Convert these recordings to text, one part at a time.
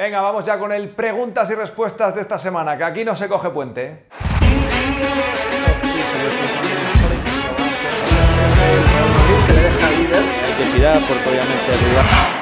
Venga, vamos ya con el preguntas y respuestas de esta semana, que aquí no se coge puente. ¿eh? Se deja obviamente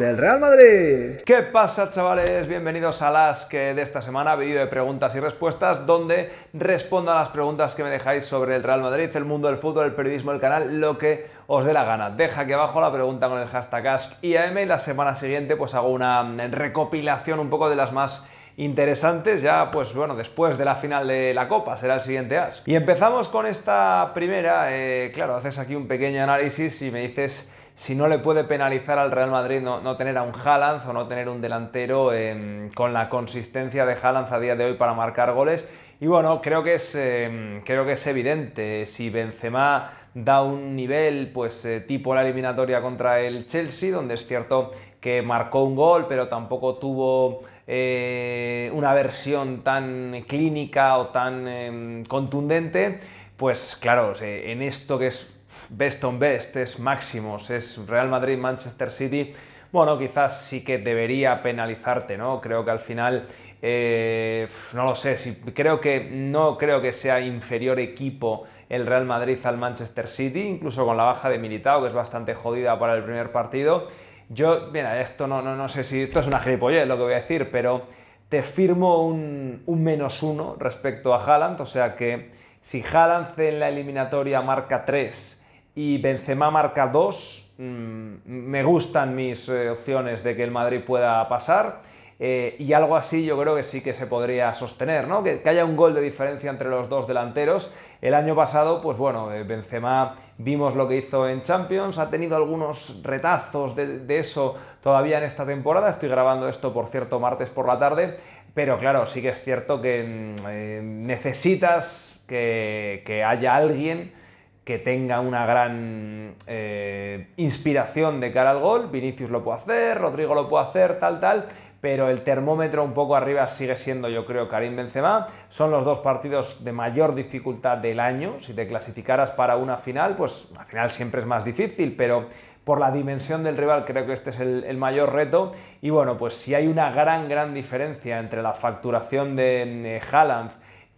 del Real Madrid. ¿Qué pasa, chavales? Bienvenidos al las de esta semana, vídeo de preguntas y respuestas, donde respondo a las preguntas que me dejáis sobre el Real Madrid, el mundo del fútbol, el periodismo, el canal, lo que os dé la gana. Deja aquí abajo la pregunta con el hashtag AskIAM y la semana siguiente pues hago una mm, recopilación un poco de las más interesantes ya, pues bueno, después de la final de la Copa será el siguiente Ask. Y empezamos con esta primera, eh, claro, haces aquí un pequeño análisis y me dices si no le puede penalizar al Real Madrid no, no tener a un Haaland o no tener un delantero em, con la consistencia de Haaland a día de hoy para marcar goles. Y bueno, creo que es, em, creo que es evidente. Si Benzema da un nivel, pues eh, tipo la eliminatoria contra el Chelsea, donde es cierto que marcó un gol, pero tampoco tuvo eh, una versión tan clínica o tan em, contundente, pues claro, en esto que es best on best, es máximos, es Real Madrid, Manchester City, bueno, quizás sí que debería penalizarte, ¿no? Creo que al final, eh, no lo sé, si, creo que no creo que sea inferior equipo el Real Madrid al Manchester City, incluso con la baja de Militao, que es bastante jodida para el primer partido. Yo, mira, esto no, no, sé si esto es una gilipollez lo que voy a decir, pero te firmo un, menos uno respecto a Haaland, o sea que si Haaland en la eliminatoria marca 3 y Benzema marca 2. Mm, me gustan mis eh, opciones de que el Madrid pueda pasar. Eh, y algo así yo creo que sí que se podría sostener, ¿no? Que, haya un gol de diferencia entre los dos delanteros. El año pasado, pues bueno, eh, Benzema vimos lo que hizo en Champions, ha tenido algunos retazos de, eso todavía en esta temporada. Estoy grabando esto, por cierto, martes por la tarde. Pero claro, sí que es cierto que mm, necesitas que haya alguien que tenga una gran eh, inspiración de cara al gol. Vinicius lo puede hacer, Rodrigo lo puede hacer, tal, tal. Pero el termómetro un poco arriba sigue siendo, yo creo, Karim Benzema. Son los dos partidos de mayor dificultad del año. Si te clasificaras para una final, pues al final siempre es más difícil, pero por la dimensión del rival creo que este es el, el, mayor reto y bueno pues si hay una gran gran diferencia entre la facturación de Haaland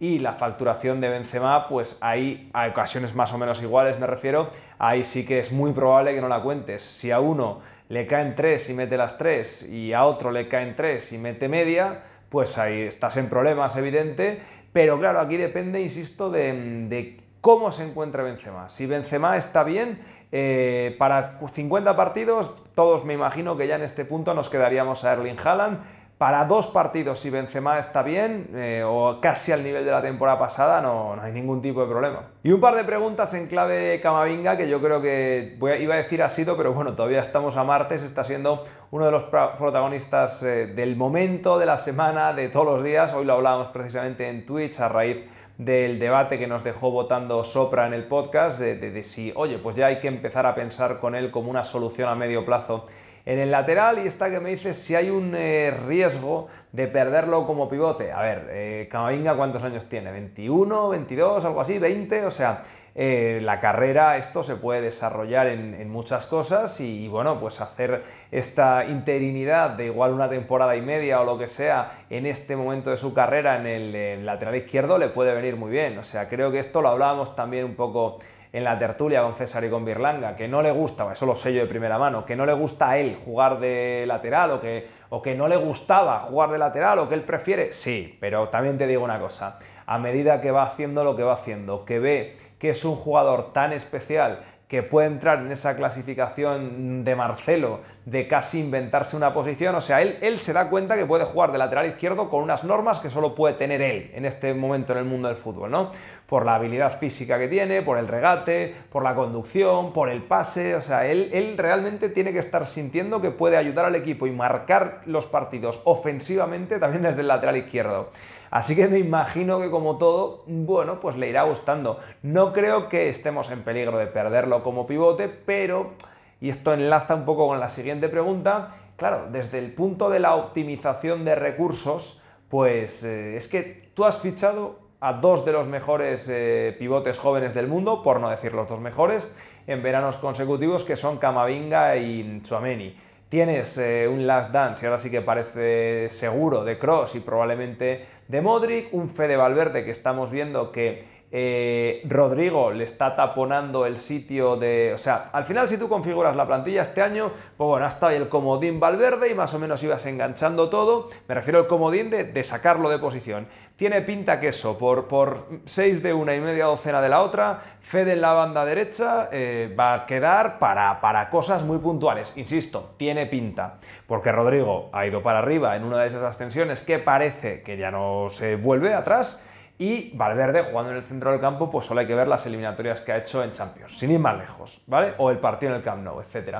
y la facturación de Benzema, pues ahí a ocasiones más o menos iguales me refiero, ahí sí que es muy probable que no la cuentes. Si a uno le caen tres y mete las tres y a otro le caen tres y mete media, pues ahí estás en problemas evidente, pero claro, aquí depende, insisto, de, cómo se encuentra Benzema. Si Benzema está bien, eh, para 50 partidos, todos me imagino que ya en este punto nos quedaríamos a Erling Haaland, para dos partidos, si Benzema está bien eh, o casi al nivel de la temporada pasada, no, hay ningún tipo de problema. Y un par de preguntas en clave Camavinga, que yo creo que iba a decir ha sido, pero bueno, todavía estamos a martes, está siendo uno de los protagonistas eh, del momento, de la semana, de todos los días. Hoy lo hablábamos precisamente en Twitch a raíz del debate que nos dejó votando Sopra en el podcast, de, de si, oye, pues ya hay que empezar a pensar con él como una solución a medio plazo en el lateral y está que me dice si hay un eh, riesgo de perderlo como pivote. A ver, eh, Camavinga, ¿cuántos años tiene? ¿21, 22, algo así? ¿20? O sea, eh, la carrera, esto se puede desarrollar en, muchas cosas y, bueno, pues hacer esta interinidad de igual una temporada y media o lo que sea en este momento de su carrera en el, el lateral izquierdo le puede venir muy bien. O sea, creo que esto lo hablábamos también un poco en la tertulia con César y con Birlanga, que no le gusta, eso lo sé yo de primera mano, que no le gusta a él jugar de lateral o que, o que no le gustaba jugar de lateral o que él prefiere, sí, pero también te digo una cosa, a medida que va haciendo lo que va haciendo, que ve que es un jugador tan especial, que puede entrar en esa clasificación de Marcelo, de casi inventarse una posición. O sea, él, él, se da cuenta que puede jugar de lateral izquierdo con unas normas que solo puede tener él en este momento en el mundo del fútbol, ¿no? Por la habilidad física que tiene, por el regate, por la conducción, por el pase. O sea, él, él realmente tiene que estar sintiendo que puede ayudar al equipo y marcar los partidos ofensivamente también desde el lateral izquierdo. Así que me imagino que como todo, bueno, pues le irá gustando. No creo que estemos en peligro de perderlo como pivote, pero, y esto enlaza un poco con la siguiente pregunta, claro, desde el punto de la optimización de recursos, pues eh, es que tú has fichado a dos de los mejores eh, pivotes jóvenes del mundo, por no decir los dos mejores, en veranos consecutivos, que son Camavinga y Chuameni. Tienes eh, un last dance, y ahora sí que parece seguro, de Cross y probablemente de Modric, un Fede Valverde que estamos viendo que eh, Rodrigo le está taponando el sitio de. O sea, al final, si tú configuras la plantilla este año, pues bueno, ha estado el comodín Valverde y más o menos ibas enganchando todo. Me refiero al comodín de, sacarlo de posición. Tiene pinta que eso, por, por 6 de una y media docena de la otra, Fede en la banda derecha eh, va a quedar para, para cosas muy puntuales. Insisto, tiene pinta. Porque Rodrigo ha ido para arriba en una de esas ascensiones que parece que ya no se vuelve atrás y Valverde jugando en el centro del campo, pues solo hay que ver las eliminatorias que ha hecho en Champions, sin ir más lejos, ¿vale? O el partido en el Camp Nou, etc.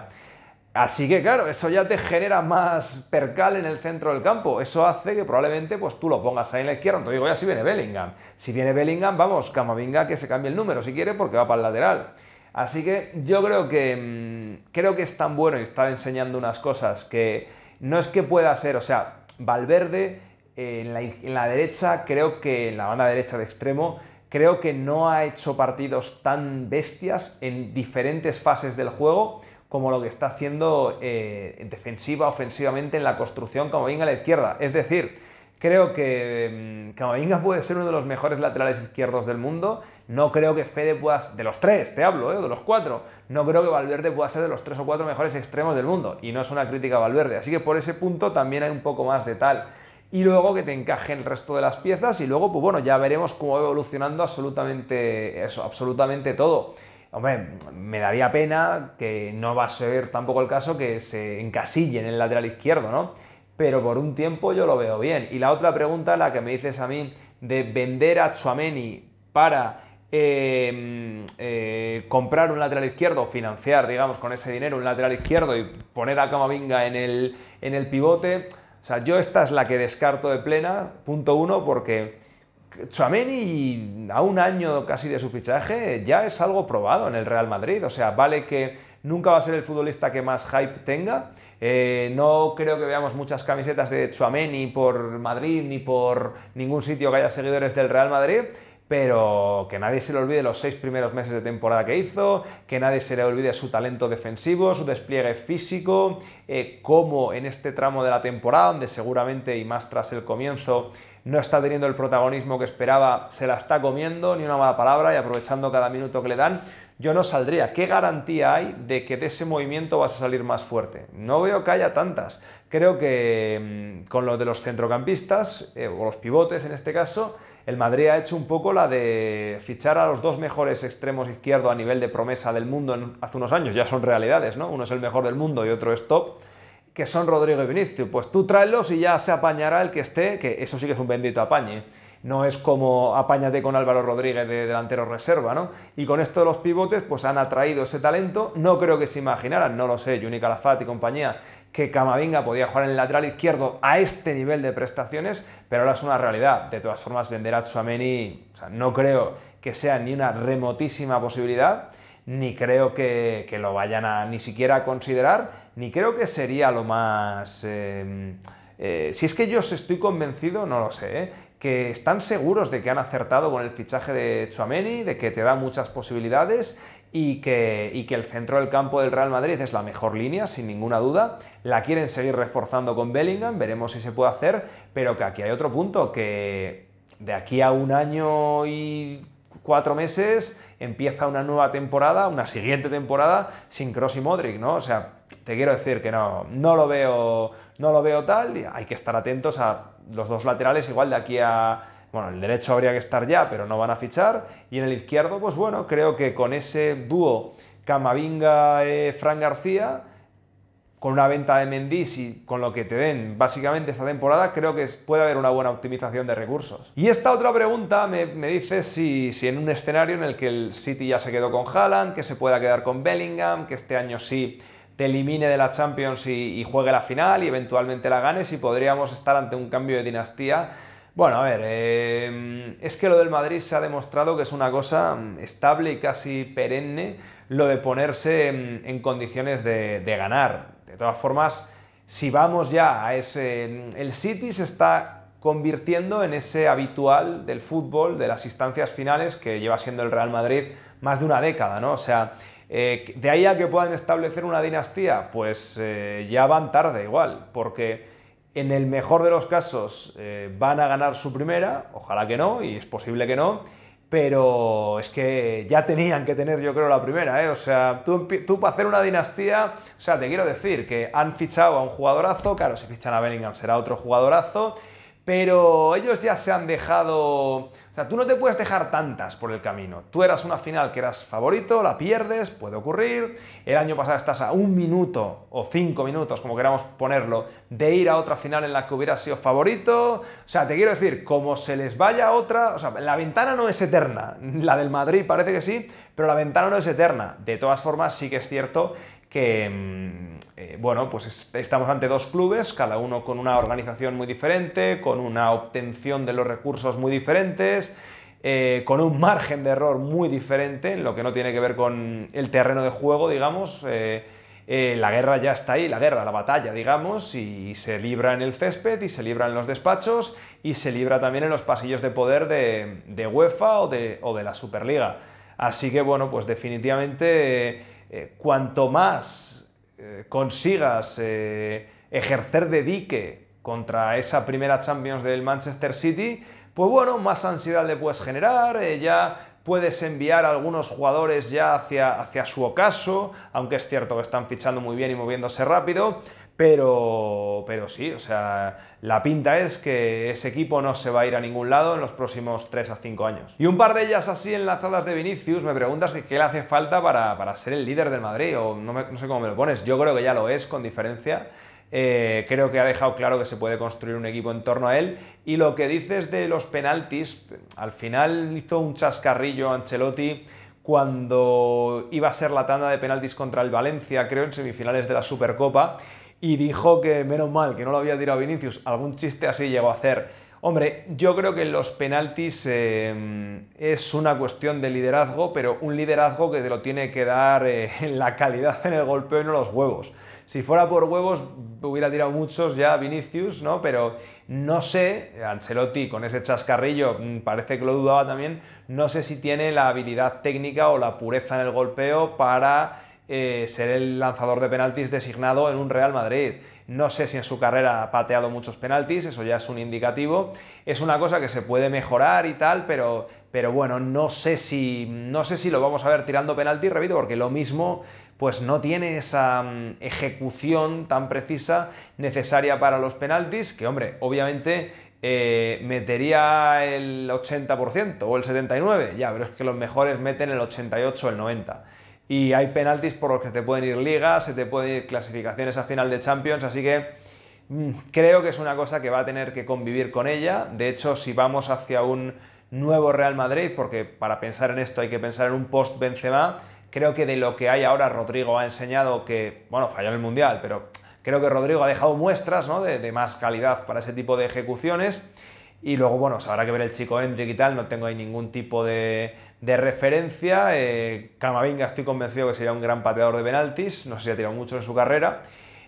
Así que claro, eso ya te genera más percal en el centro del campo. Eso hace que probablemente pues, tú lo pongas ahí en la izquierda. Entonces digo, ya si viene Bellingham. Si viene Bellingham, vamos, Camavinga que se cambie el número si quiere porque va para el lateral. Así que yo creo que mm, creo que es tan bueno y está enseñando unas cosas que no es que pueda ser, o sea, Valverde en la, derecha, creo que en la banda derecha de extremo, creo que no ha hecho partidos tan bestias en diferentes fases del juego como lo que está haciendo eh, defensiva, ofensivamente en la construcción Camavinga a la izquierda. Es decir, creo que mm, Camavinga puede ser uno de los mejores laterales izquierdos del mundo. No creo que Fede pueda ser, de los tres, te hablo, eh, de los cuatro. No creo que Valverde pueda ser de los tres o cuatro mejores extremos del mundo. Y no es una crítica a Valverde. Así que por ese punto también hay un poco más de tal y luego que te encaje el resto de las piezas y luego, pues bueno, ya veremos cómo va evolucionando absolutamente eso, absolutamente todo. Hombre, me daría pena que no va a ser tampoco el caso que se encasille en el lateral izquierdo, ¿no? Pero por un tiempo yo lo veo bien. Y la otra pregunta, la que me dices a mí, de vender a Chuameni para em, eh, comprar un lateral izquierdo, financiar, digamos, con ese dinero un lateral izquierdo y poner a Camavinga en el, en el pivote, o sea, yo esta es la que descarto de plena, punto uno, porque Chuameni a un año casi de su fichaje ya es algo probado en el Real Madrid. O sea, vale que nunca va a ser el futbolista que más hype tenga. Eh, no creo que veamos muchas camisetas de Chuameni por Madrid ni por ningún sitio que haya seguidores del Real Madrid pero que nadie se le olvide los seis primeros meses de temporada que hizo, que nadie se le olvide su talento defensivo, su despliegue físico, eh, cómo en este tramo de la temporada, donde seguramente y más tras el comienzo no está teniendo el protagonismo que esperaba, se la está comiendo, ni una mala palabra, y aprovechando cada minuto que le dan, yo no saldría. ¿Qué garantía hay de que de ese movimiento vas a salir más fuerte? No veo que haya tantas. Creo que mm, con lo de los centrocampistas, eh, o los pivotes en este caso, el Madrid ha hecho un poco la de fichar a los dos mejores extremos izquierdos a nivel de promesa del mundo hace unos años, ya son realidades, ¿no? Uno es el mejor del mundo y otro es top, que son Rodrigo y Vinicius. Pues tú tráelos y ya se apañará el que esté, que eso sí que es un bendito apañe. No es como apáñate con Álvaro Rodríguez de delantero reserva, ¿no? Y con esto de los pivotes, pues han atraído ese talento. No creo que se imaginaran, no lo sé, Juni Calafat y compañía, que Camavinga podía jugar en el lateral izquierdo a este nivel de prestaciones, pero ahora es una realidad. De todas formas, vender a Chuameni, no creo que sea ni una remotísima posibilidad, ni creo que, lo vayan a ni siquiera a considerar, ni creo que sería lo más... Em, eh, si es que yo estoy convencido, no lo sé, ¿eh? que están seguros de que han acertado con el fichaje de Chuameni, de que te da muchas posibilidades y que, que el centro del campo del Real Madrid es la mejor línea, sin ninguna duda. La quieren seguir reforzando con Bellingham, veremos si se puede hacer, pero que aquí hay otro punto, que de aquí a un año y cuatro meses empieza una nueva temporada, una siguiente temporada sin Cross y Modric, ¿no? O sea, te quiero decir que no, no lo veo, no lo veo tal, hay que estar atentos a los dos laterales igual de aquí a bueno, el derecho habría que estar ya, pero no van a fichar. Y en el izquierdo, pues bueno, creo que con ese dúo Camavinga-Fran eh, García, con una venta de Mendy, y con lo que te den básicamente esta temporada, creo que puede haber una buena optimización de recursos. Y esta otra pregunta me, dice si, en un escenario en el que el City ya se quedó con Haaland, que se pueda quedar con Bellingham, que este año sí te elimine de la Champions y, juegue la final y eventualmente la gane, si podríamos estar ante un cambio de dinastía bueno, a ver, em, es que lo del Madrid se ha demostrado que es una cosa mm, estable y casi perenne lo de ponerse em, en, condiciones de, ganar. De todas formas, si vamos ya a ese... Em, el City se está convirtiendo en ese habitual del fútbol, de las instancias finales que lleva siendo el Real Madrid más de una década, ¿no? O sea, eh, de ahí a que puedan establecer una dinastía, pues eh, ya van tarde igual, porque en el mejor de los casos eh, van a ganar su primera, ojalá que no, y es posible que no, pero es que ya tenían que tener, yo creo, la primera. ¿eh? O sea, tú, tú, para hacer una dinastía, o sea, te quiero decir que han fichado a un jugadorazo, claro, si fichan a Bellingham será otro jugadorazo, pero ellos ya se han dejado... O sea, tú no te puedes dejar tantas por el camino. Tú eras una final que eras favorito, la pierdes, puede ocurrir. El año pasado estás a un minuto o cinco minutos, como queramos ponerlo, de ir a otra final en la que hubieras sido favorito. O sea, te quiero decir, como se les vaya otra, o sea, la ventana no es eterna. La del Madrid parece que sí, pero la ventana no es eterna. De todas formas, sí que es cierto que... Mm, eh, bueno, pues estamos ante dos clubes, cada uno con una organización muy diferente, con una obtención de los recursos muy diferentes, eh, con un margen de error muy diferente, en lo que no tiene que ver con el terreno de juego, digamos. Eh, la guerra ya está ahí, la guerra, la batalla, digamos, y se libra en el césped, y se libra en los despachos, y se libra también en los pasillos de poder de, UEFA o de, la Superliga. Así que, bueno, pues definitivamente, cuanto más eh, consigas eh, ejercer de dique contra esa primera Champions del Manchester City, pues bueno, más ansiedad le puedes generar, eh, ya puedes enviar a algunos jugadores ya hacia, hacia su ocaso, aunque es cierto que están fichando muy bien y moviéndose rápido. Pero, pero sí, o sea, la pinta es que ese equipo no se va a ir a ningún lado en los próximos 3 a 5 años. Y un par de ellas así enlazadas de Vinicius, me preguntas qué le hace falta para, ser el líder del Madrid, o no, sé cómo me lo pones, yo creo que ya lo es con diferencia. Eh, creo que ha dejado claro que se puede construir un equipo en torno a él. Y lo que dices de los penaltis, al final hizo un chascarrillo Ancelotti cuando iba a ser la tanda de penaltis contra el Valencia, creo, en semifinales de la Supercopa y dijo que menos mal que no lo había tirado Vinicius. Algún chiste así llegó a hacer. Hombre, yo creo que los penaltis eh, es una cuestión de liderazgo, pero un liderazgo que te lo tiene que dar eh, en la calidad en el golpeo y no los huevos. Si fuera por huevos, hubiera tirado muchos ya Vinicius, ¿no? Pero no sé, Ancelotti con ese chascarrillo mm, parece que lo dudaba también, no sé si tiene la habilidad técnica o la pureza en el golpeo para eh, ser el lanzador de penaltis designado en un Real Madrid. No sé si en su carrera ha pateado muchos penaltis, eso ya es un indicativo. Es una cosa que se puede mejorar y tal, pero, bueno, no sé, si, no sé si lo vamos a ver tirando penaltis, repito, porque lo mismo pues no tiene esa mm, ejecución tan precisa necesaria para los penaltis, que hombre, obviamente eh, metería el 80% o el 79%, ya, pero es que los mejores meten el 88 o el 90% y hay penaltis por los que te pueden ir ligas, se te pueden ir clasificaciones a final de Champions, así que mm, creo que es una cosa que va a tener que convivir con ella. De hecho, si vamos hacia un nuevo Real Madrid, porque para pensar en esto hay que pensar en un post Benzema, creo que de lo que hay ahora Rodrigo ha enseñado que, bueno, falló en el Mundial, pero creo que Rodrigo ha dejado muestras ¿no? de, de más calidad para ese tipo de ejecuciones. Y luego, bueno, habrá que ver el chico Hendrick y tal, no tengo ahí ningún tipo de, de referencia. Eh, Camavinga estoy convencido que sería un gran pateador de penaltis, no sé si ha tirado mucho en su carrera.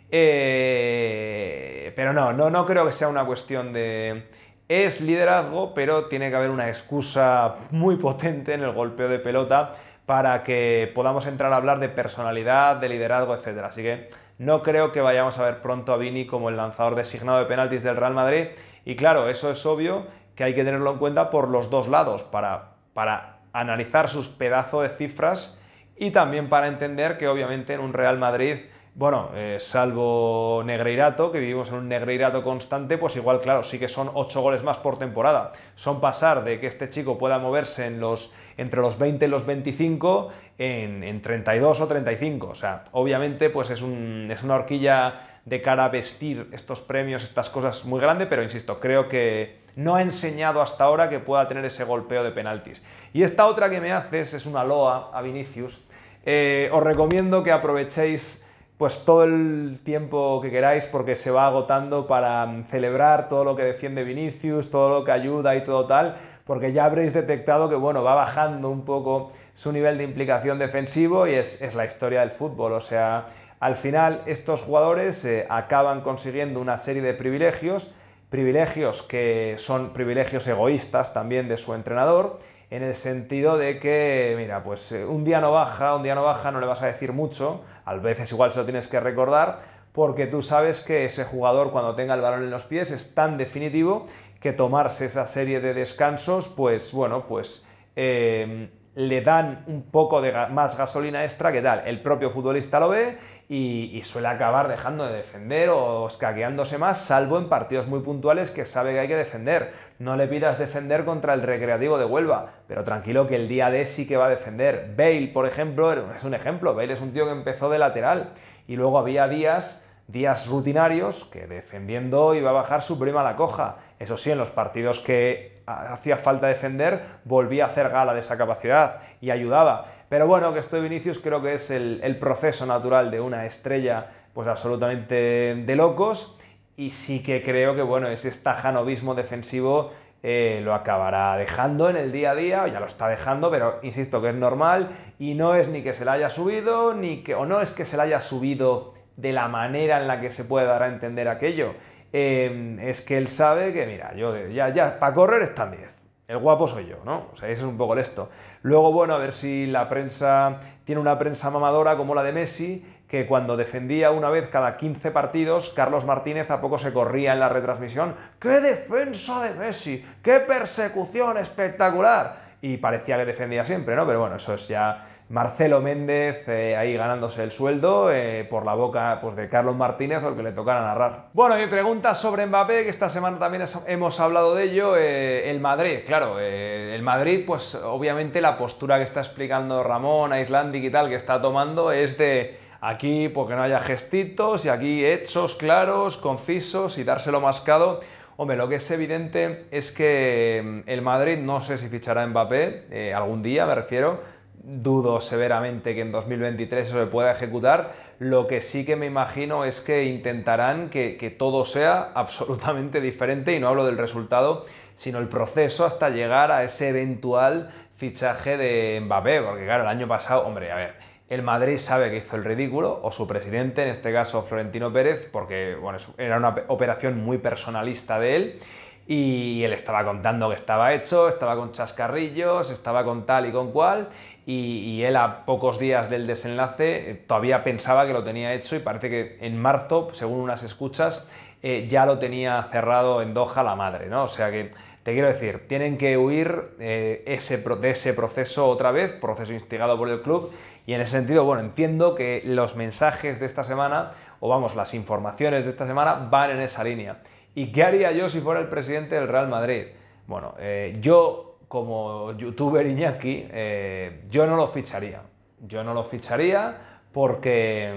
Eh, pero no, no, no creo que sea una cuestión de... Es liderazgo, pero tiene que haber una excusa muy potente en el golpeo de pelota para que podamos entrar a hablar de personalidad, de liderazgo, etc. Así que no creo que vayamos a ver pronto a Vini como el lanzador designado de penaltis del Real Madrid. Y claro, eso es obvio que hay que tenerlo en cuenta por los dos lados, para, para analizar sus pedazos de cifras y también para entender que obviamente en un Real Madrid, bueno, eh, salvo Negreirato, que vivimos en un Negreirato constante, pues igual, claro, sí que son 8 goles más por temporada. Son pasar de que este chico pueda moverse en los, entre los 20 y los 25 en, 32 o 35. O sea, obviamente pues es, un, es una horquilla de cara a vestir estos premios, estas cosas muy grande, pero insisto, creo que no ha enseñado hasta ahora que pueda tener ese golpeo de penaltis. Y esta otra que me haces es una loa a Vinicius. Eh, os recomiendo que aprovechéis pues todo el tiempo que queráis porque se va agotando para mm, celebrar todo lo que defiende Vinicius, todo lo que ayuda y todo tal, porque ya habréis detectado que bueno, va bajando un poco su nivel de implicación defensivo y es, la historia del fútbol, o sea, al final estos jugadores eh, acaban consiguiendo una serie de privilegios privilegios que son privilegios egoístas también de su entrenador, en el sentido de que, mira, pues eh, un día no baja, un día no baja, no le vas a decir mucho, a veces igual se lo tienes que recordar, porque tú sabes que ese jugador cuando tenga el balón en los pies es tan definitivo que tomarse esa serie de descansos, pues bueno, pues eh, le dan un poco de más gasolina extra que tal. El propio futbolista lo ve y, suele acabar dejando de defender o escaqueándose más, salvo en partidos muy puntuales que sabe que hay que defender. No le pidas defender contra el Recreativo de Huelva, pero tranquilo que el día de sí que va a defender. Bale, por ejemplo, es un ejemplo. Bale es un tío que empezó de lateral y luego había días días rutinarios que defendiendo iba a bajar su prima a la coja. Eso sí, en los partidos que hacía falta defender, volvía a hacer gala de esa capacidad y ayudaba. Pero bueno, que esto de Vinicius creo que es el, proceso natural de una estrella pues absolutamente de locos y sí que creo que bueno, ese estajanovismo defensivo eh, lo acabará dejando en el día a día, o ya lo está dejando, pero insisto que es normal y no es ni que se la haya subido, ni que, o no es que se la haya subido de la manera en la que se puede dar a entender aquello. Eh, es que él sabe que, mira, yo ya, ya, para correr están 10 el guapo soy yo, ¿no? O sea, eso es un poco el esto. Luego, bueno, a ver si la prensa tiene una prensa mamadora como la de Messi, que cuando defendía una vez cada 15 partidos, Carlos Martínez a poco se corría en la retransmisión. ¡Qué defensa de Messi! ¡Qué persecución espectacular! Y parecía que defendía siempre, ¿no? Pero bueno, eso es ya Marcelo Méndez eh, ahí ganándose el sueldo eh, por la boca pues, de Carlos Martínez o el que le tocara narrar. Bueno, mi pregunta sobre Mbappé, que esta semana también hemos hablado de ello. Eh, el Madrid, claro, el Madrid, pues obviamente la postura que está explicando Ramón, Islandi y tal, que está tomando es de aquí porque no haya gestitos y aquí hechos claros, concisos y dárselo mascado. Hombre, lo que es evidente es que mm, el Madrid no sé si fichará Mbappé, algún día me refiero, dudo severamente que en 2023 eso se pueda ejecutar. Lo que sí que me imagino es que intentarán que, todo sea absolutamente diferente, y no hablo del resultado, sino el proceso hasta llegar a ese eventual fichaje de Mbappé, porque claro, el año pasado, hombre, a ver, el Madrid sabe que hizo el ridículo, o su presidente, en este caso Florentino Pérez, porque bueno, era una operación muy personalista de él, y él estaba contando que estaba hecho, estaba con chascarrillos, estaba con tal y con cual, y, él a pocos días del desenlace eh, todavía pensaba que lo tenía hecho y parece que en marzo, según unas escuchas, eh, ya lo tenía cerrado en Doha la madre, ¿no? O sea que te quiero decir, tienen que huir eh, ese, de ese proceso otra vez, proceso instigado por el club, y en ese sentido, bueno, entiendo que los mensajes de esta semana, o vamos, las informaciones de esta semana van en esa línea. ¿Y qué haría yo si fuera el presidente del Real Madrid? Bueno, eh, yo como youtuber Iñaki, eh, yo no lo ficharía. Yo no lo ficharía porque,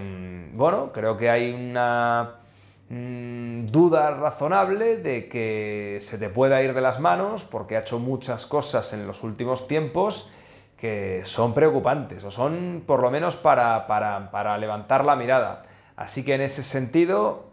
mm, bueno, creo que hay una mm, duda razonable de que se te pueda ir de las manos porque ha hecho muchas cosas en los últimos tiempos que son preocupantes o son por lo menos para levantar la mirada. Así que en ese sentido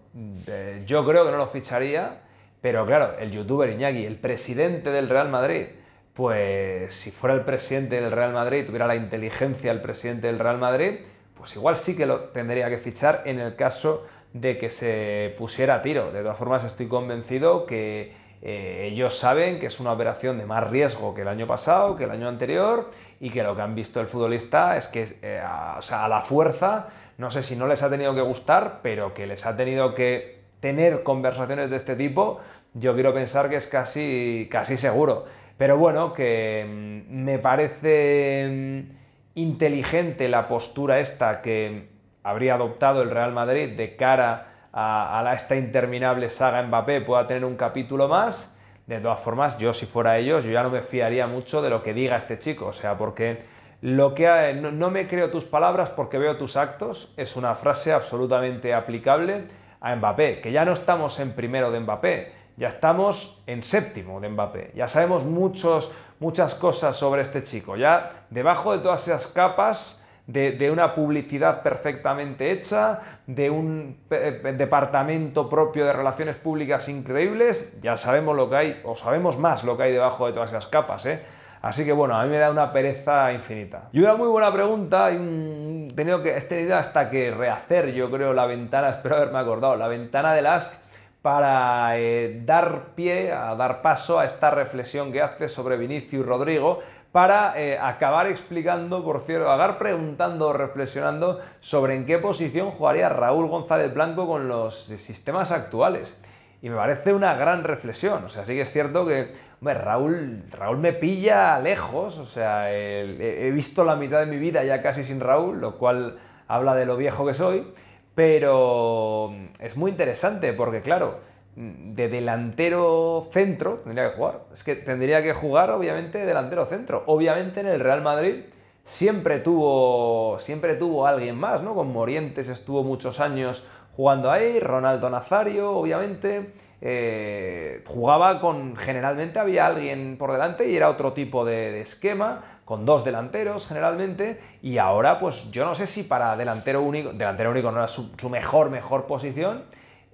eh, yo creo que no lo ficharía, pero claro, el youtuber Iñaki, el presidente del Real Madrid, pues si fuera el presidente del Real Madrid, y tuviera la inteligencia del presidente del Real Madrid, pues igual sí que lo tendría que fichar en el caso de que se pusiera a tiro. De todas formas, estoy convencido que eh, ellos saben que es una operación de más riesgo que el año pasado, que el año anterior, y que lo que han visto el futbolista es que eh, o sea, a la fuerza no sé si no les ha tenido que gustar, pero que les ha tenido que tener conversaciones de este tipo, yo quiero pensar que es casi, casi seguro. Pero bueno, que mm, me parece mm, inteligente la postura esta que habría adoptado el Real Madrid de cara a, la, esta interminable saga Mbappé pueda tener un capítulo más. De todas formas, yo si fuera ellos, yo ya no me fiaría mucho de lo que diga este chico, o sea, porque lo que eh, no, me creo tus palabras porque veo tus actos es una frase absolutamente aplicable a Mbappé, que ya no estamos en primero de Mbappé, ya estamos en séptimo de Mbappé. Ya sabemos muchos, muchas cosas sobre este chico. Ya debajo de todas esas capas de, una publicidad perfectamente hecha, de un eh, eh, departamento propio de relaciones públicas increíbles, ya sabemos lo que hay, o sabemos más lo que hay debajo de todas esas capas. Así que bueno, a mí me da una pereza infinita. Y una muy buena pregunta, y he tenido que, este hasta que rehacer, yo creo, la ventana, espero haberme acordado, la ventana del las para eh, dar pie, a dar paso a esta reflexión que hace sobre Vinicius Rodrigo, para eh, acabar explicando, por cierto, acabar preguntando, reflexionando sobre en qué posición jugaría Raúl González Blanco con los sistemas actuales. Y me parece una gran reflexión. O sea, sí que es cierto que Hombre, Raúl, Raúl me pilla lejos, o sea, he visto la mitad de mi vida ya casi sin Raúl, lo cual habla de lo viejo que soy, pero es muy interesante porque, claro, de delantero centro tendría que jugar. Es que tendría que jugar, obviamente, delantero centro. Obviamente en el Real Madrid siempre tuvo, siempre tuvo alguien más, ¿no? Con Morientes estuvo muchos años jugando ahí, Ronaldo Nazario, obviamente, eh, jugaba con, generalmente había alguien por delante y era otro tipo de, esquema, con dos delanteros generalmente, y ahora pues yo no sé si para delantero único, delantero único no era su, mejor, mejor posición,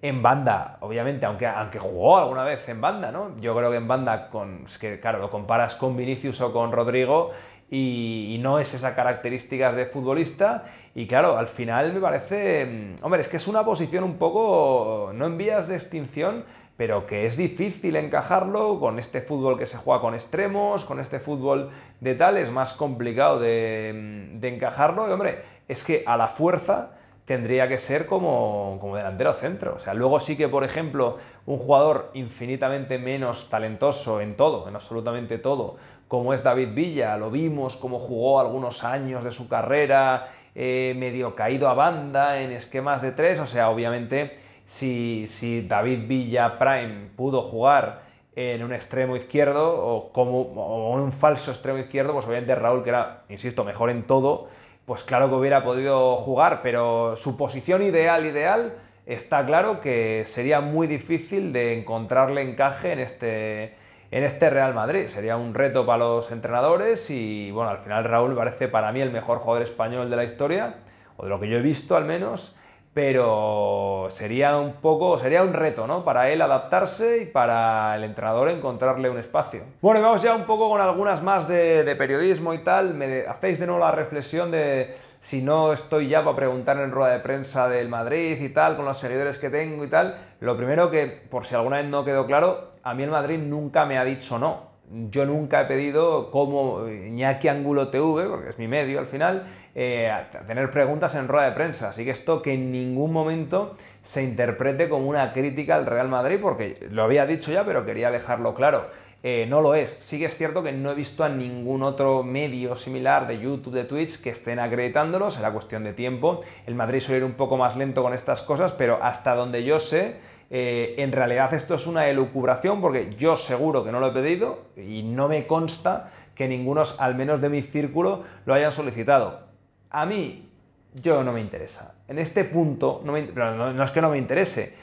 en banda, obviamente, aunque, aunque jugó alguna vez en banda, ¿no? Yo creo que en banda, con, que claro, lo comparas con Vinicius o con Rodrigo, y, no es esa características de futbolista. Y claro, al final me parece, mm, hombre, es que es una posición un poco, no en vías de extinción, pero que es difícil encajarlo con este fútbol que se juega con extremos, con este fútbol de tal, es más complicado de, mm, de encajarlo. Y hombre, es que a la fuerza tendría que ser como, delantero centro. O sea, luego sí que, por ejemplo, un jugador infinitamente menos talentoso en todo, en absolutamente todo, como es David Villa, lo vimos como jugó algunos años de su carrera, eh, medio caído a banda en esquemas de tres, o sea, obviamente si, David Villa Prime pudo jugar en un extremo izquierdo o, como, o en un falso extremo izquierdo, pues obviamente Raúl, que era, insisto, mejor en todo, pues claro que hubiera podido jugar, pero su posición ideal, ideal, está claro que sería muy difícil de encontrarle encaje en este, en este Real Madrid. Sería un reto para los entrenadores y bueno, al final Raúl parece para mí el mejor jugador español de la historia, o de lo que yo he visto al menos, pero sería un poco, sería un reto, ¿no? Para él adaptarse y para el entrenador encontrarle un espacio. Bueno, y vamos ya un poco con algunas más de, periodismo y tal. Me hacéis de nuevo la reflexión de si no estoy ya para preguntar en rueda de prensa del Madrid y tal, con los seguidores que tengo y tal. Lo primero que, por si alguna vez no quedó claro, a mí el Madrid nunca me ha dicho no yo nunca he pedido como eh, Iñaki Angulo TV, porque es mi medio al final, eh, tener preguntas en rueda de prensa. Así que esto que en ningún momento se interprete como una crítica al Real Madrid, porque lo había dicho ya, pero quería dejarlo claro. Eh, no lo es. Sí que es cierto que no he visto a ningún otro medio similar de YouTube, de Twitch, que estén acreditándolo, será cuestión de tiempo. El Madrid suele ir un poco más lento con estas cosas, pero hasta donde yo sé, eh, en realidad esto es una elucubración porque yo seguro que no lo he pedido y no me consta que ningunos, al menos de mi círculo, lo hayan solicitado. A mí, yo no me interesa. En este punto, no, es que no me interese.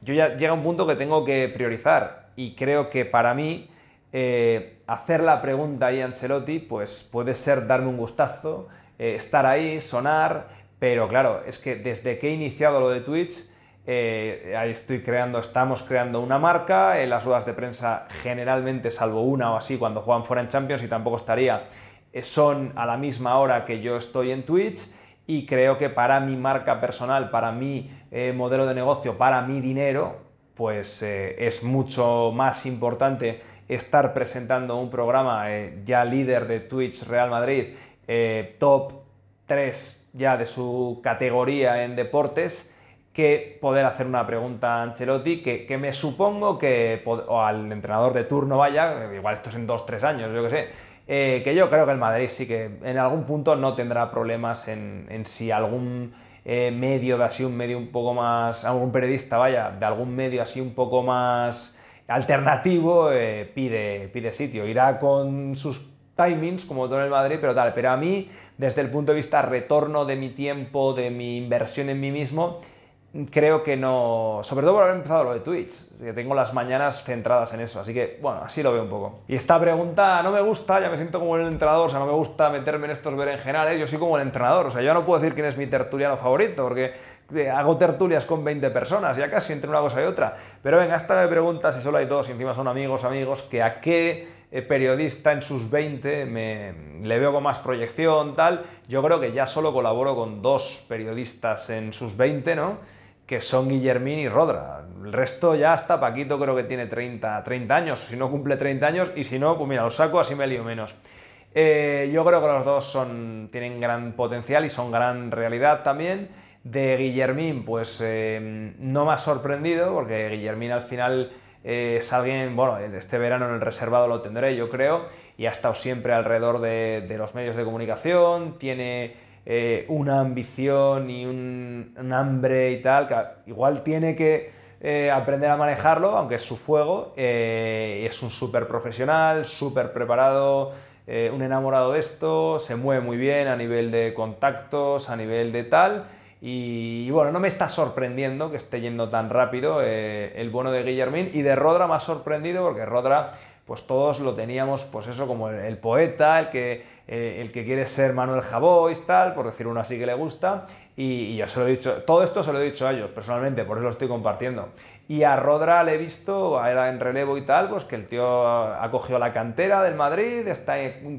Yo ya llega un punto que tengo que priorizar y creo que para mí eh, hacer la pregunta ahí a Ancelotti pues puede ser darme un gustazo, eh, estar ahí, sonar, pero claro, es que desde que he iniciado lo de Twitch eh, ahí estoy creando, estamos creando una marca, en las ruedas de prensa generalmente, salvo una o así, cuando juegan fuera en Champions y tampoco estaría, eh, son a la misma hora que yo estoy en Twitch y creo que para mi marca personal, para mi eh, modelo de negocio, para mi dinero, pues es mucho más importante estar presentando un programa ya líder de Twitch Real Madrid, top 3 ya de su categoría en deportes, que poder hacer una pregunta a Ancelotti que, me supongo que, o al entrenador de turno vaya, igual esto es en dos, tres años, yo qué sé, eh, que yo creo que el Madrid sí que en algún punto no tendrá problemas en, si algún eh, medio de así, un medio un poco más, algún periodista vaya, de algún medio así un poco más alternativo eh, pide, pide sitio, irá con sus timings, como todo en el Madrid, pero tal. Pero a mí, desde el punto de vista retorno de mi tiempo, de mi inversión en mí mismo, creo que no. Sobre todo por haber empezado lo de Twitch, que tengo las mañanas centradas en eso, así que bueno, así lo veo un poco. Y esta pregunta no me gusta, ya me siento como el entrenador, o sea, no me gusta meterme en estos berenjenales, yo soy como el entrenador, o sea, yo no puedo decir quién es mi tertuliano favorito, porque. Eh, hago tertulias con 20 personas, ya casi entre una cosa y otra. Pero venga, esta me pregunta si solo hay dos y encima son amigos, amigos, que a qué eh, periodista en sus 20, le veo con más proyección, tal. Yo creo que ya solo colaboro con dos periodistas en sus 20, ¿no? que son Guillermín y Rodra. El resto ya hasta Paquito creo que tiene 30, años, si no cumple 30 años, y si no, pues mira, lo saco, así me lío menos. Eh, yo creo que los dos son, tienen gran potencial y son gran realidad también. De Guillermín, pues eh, no me ha sorprendido, porque Guillermín al final eh, es alguien, bueno, este verano en el reservado lo tendré, yo creo, y ha estado siempre alrededor de, de los medios de comunicación, tiene eh, una ambición y un, hambre y tal, que igual tiene que eh, aprender a manejarlo, aunque es su fuego, eh, es un súper profesional, súper preparado, un enamorado de esto, se mueve muy bien a nivel de contactos, a nivel de tal. Y, bueno, no me está sorprendiendo que esté yendo tan rápido el bono de Guillermín y de Rodra más sorprendido porque Rodra pues todos lo teníamos, pues eso, como el, poeta, eh, el que, quiere ser Manuel y tal, por decir uno así que le gusta, y, yo se lo he dicho, todo esto se lo he dicho a ellos personalmente, por eso lo estoy compartiendo. Y a Rodra le he visto, era en relevo y tal, pues que el tío ha cogido la cantera del Madrid, está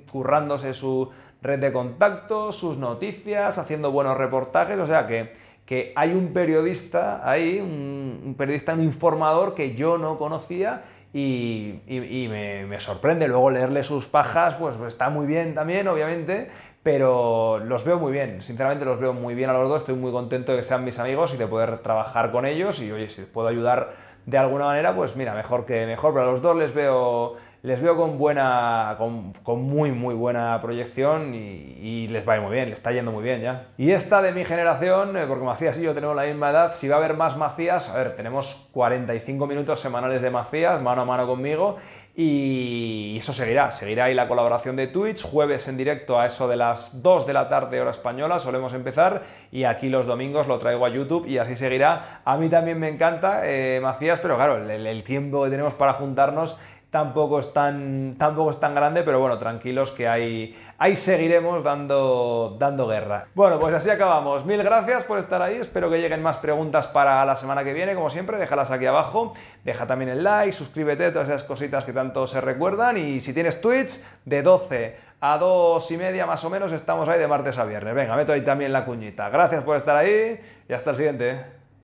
currándose su red de contactos, sus noticias, haciendo buenos reportajes, o sea que, hay un periodista ahí, un, un periodista, un informador que yo no conocía y, me, me, sorprende. Luego leerle sus pajas, pues, pues está muy bien también, obviamente, pero los veo muy bien, sinceramente los veo muy bien a los dos, estoy muy contento de que sean mis amigos y de poder trabajar con ellos y oye, si puedo ayudar de alguna manera, pues mira, mejor que mejor, pero a los dos les veo les veo con buena, con, muy, muy buena proyección y, les va muy bien, les está yendo muy bien ya. Y esta de mi generación, eh, porque Macías y yo tenemos la misma edad, si va a haber más Macías, a ver, tenemos 45 minutos semanales de Macías, mano a mano conmigo, y eso seguirá, seguirá ahí la colaboración de Twitch, jueves en directo a eso de las 2 de la tarde hora española, solemos empezar, y aquí los domingos lo traigo a YouTube y así seguirá. A mí también me encanta eh, Macías, pero claro, el tiempo que tenemos para juntarnos tampoco es tan, tampoco grande, pero bueno, tranquilos que ahí, seguiremos dando, dando guerra. Bueno, pues así acabamos. Mil gracias por estar ahí, espero que lleguen más preguntas para la semana que viene, como siempre, déjalas aquí abajo, deja también el like, suscríbete, todas esas cositas que tanto se recuerdan y si tienes Twitch, de 12 a 2 y media más o menos estamos ahí de martes a viernes. Venga, meto ahí también la cuñita. Gracias por estar ahí y hasta el siguiente.